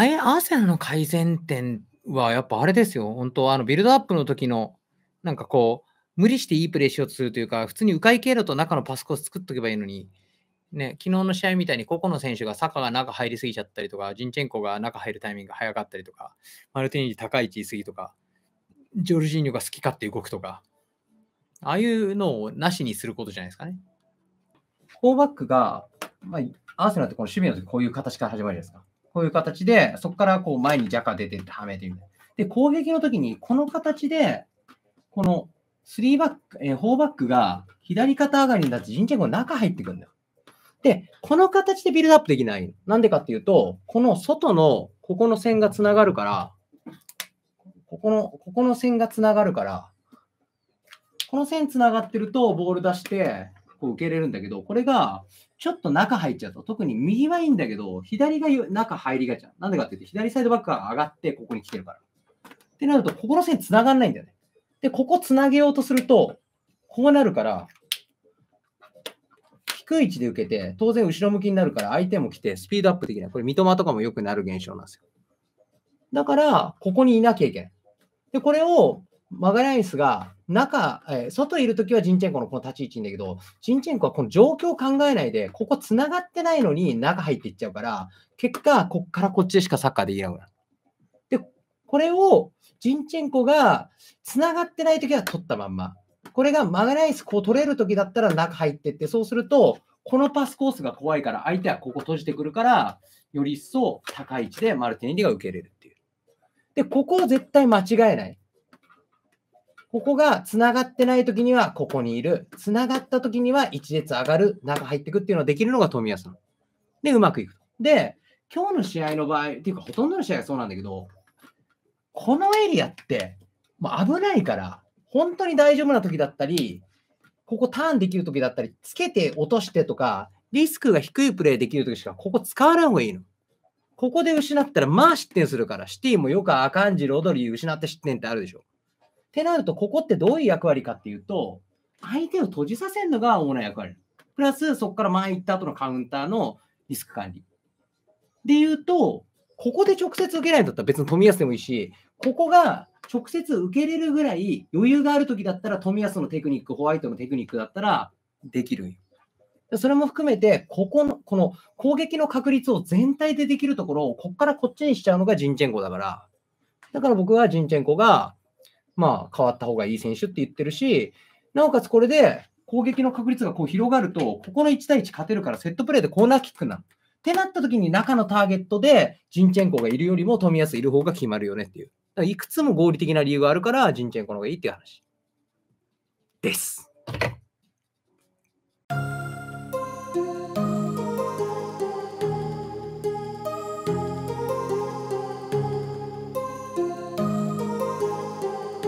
アーセナルの改善点はやっぱあれですよ。本当あのビルドアップの時の、なんかこう、無理していいプレーしようとするというか、普通に迂回経路と中のパスコース作っとけばいいのに、ね、昨日の試合みたいに個々の選手が坂が中入りすぎちゃったりとか、ジンチェンコが中入るタイミングが早かったりとか、マルティニー高い位置すぎとか、ジョルジーニョが好き勝手動くとか、ああいうのをなしにすることじゃないですかね。フォーバックが、まあ、アーセナルってこの守備の時こういう形から始まるじゃないですか。こういう形で、そこからこう前にジャカ出てってはめてみる。で、攻撃の時に、この形で、この3バック、えー、4バックが左肩上がりになってンチェンコの中入ってくるんだよ。で、この形でビルドアップできない。なんでかっていうと、この外の、ここの線がつながるから、ここの、ここの線がつながるから、この線つながってると、ボール出して、こう受け入れるんだけど、これがちょっと中入っちゃうと、特に右はいいんだけど、左が中入りがちな。なんでかって言って、左サイドバックが上がってここに来てるから。ってなると、ここの線繋がんないんだよね。で、ここ繋げようとすると、こうなるから、低い位置で受けて、当然後ろ向きになるから、相手も来てスピードアップできない。これ、三笘とかもよくなる現象なんですよ。だから、ここにいなきゃいけない。で、これをマガリイスが中、えー、外いるときはジンチェンコのこの立ち位置いいんだけど、ジンチェンコはこの状況を考えないで、ここ繋がってないのに中入っていっちゃうから、結果、こっからこっちでしかサッカーできなくなる。で、これをジンチェンコが繋がってないときは取ったまんま。これがマガリイスこう取れるときだったら中入ってって、そうすると、このパスコースが怖いから、相手はここ閉じてくるから、より一層高い位置でマルティネリが受けれるっていう。で、ここを絶対間違えない。ここが繋がってない時にはここにいる。繋がった時には一列上がる。中入っていくっていうのができるのが富安さん。で、うまくいく。で、今日の試合の場合、っていうかほとんどの試合はそうなんだけど、このエリアって、ま危ないから、本当に大丈夫な時だったり、ここターンできる時だったり、つけて落としてとか、リスクが低いプレーできる時しか、ここ使わない方がいいの。ここで失ったら、まあ失点するから、シティもよくアカンジ、ロドリー失って失点ってあるでしょ。ってなると、ここってどういう役割かっていうと、相手を閉じさせるのが主な役割。プラス、そこから前行った後のカウンターのリスク管理。で言うと、ここで直接受けないんだったら別に富安でもいいし、ここが直接受けれるぐらい余裕がある時だったら、富安のテクニック、ホワイトのテクニックだったらできるそれも含めて、ここの、この攻撃の確率を全体でできるところを、ここからこっちにしちゃうのがジンチェンコだから、だから僕はジンチェンコがまあ、変わった方がいい選手って言ってるし、なおかつこれで攻撃の確率がこう広がると、ここの1対1勝てるからセットプレーでコーナーキックなの。ってなった時に中のターゲットでジンチェンコがいるよりも富安いる方が決まるよねっていう。いくつも合理的な理由があるからジンチェンコの方がいいっていう話。です。